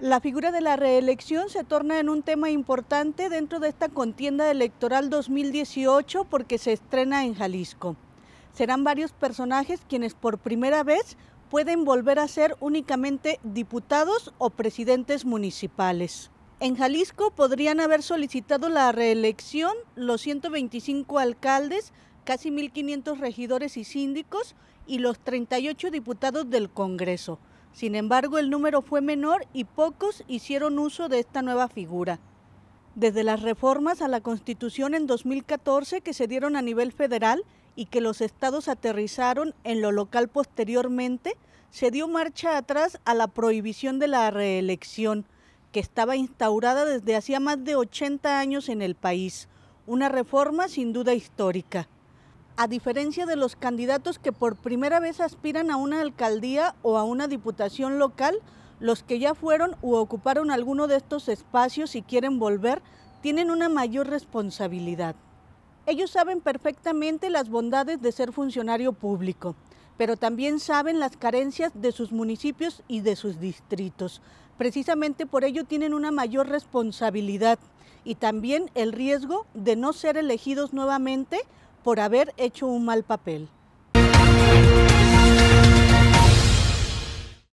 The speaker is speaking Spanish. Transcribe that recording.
La figura de la reelección se torna en un tema importante dentro de esta contienda electoral 2018 porque se estrena en Jalisco. Serán varios personajes quienes por primera vez pueden volver a ser únicamente diputados o presidentes municipales. En Jalisco podrían haber solicitado la reelección los 125 alcaldes, casi 1.500 regidores y síndicos y los 38 diputados del Congreso. Sin embargo, el número fue menor y pocos hicieron uso de esta nueva figura. Desde las reformas a la Constitución en 2014 que se dieron a nivel federal y que los estados aterrizaron en lo local posteriormente, se dio marcha atrás a la prohibición de la reelección, que estaba instaurada desde hacía más de 80 años en el país, una reforma sin duda histórica a diferencia de los candidatos que por primera vez aspiran a una alcaldía o a una diputación local, los que ya fueron u ocuparon alguno de estos espacios y quieren volver, tienen una mayor responsabilidad. Ellos saben perfectamente las bondades de ser funcionario público, pero también saben las carencias de sus municipios y de sus distritos. Precisamente por ello tienen una mayor responsabilidad y también el riesgo de no ser elegidos nuevamente por haber hecho un mal papel.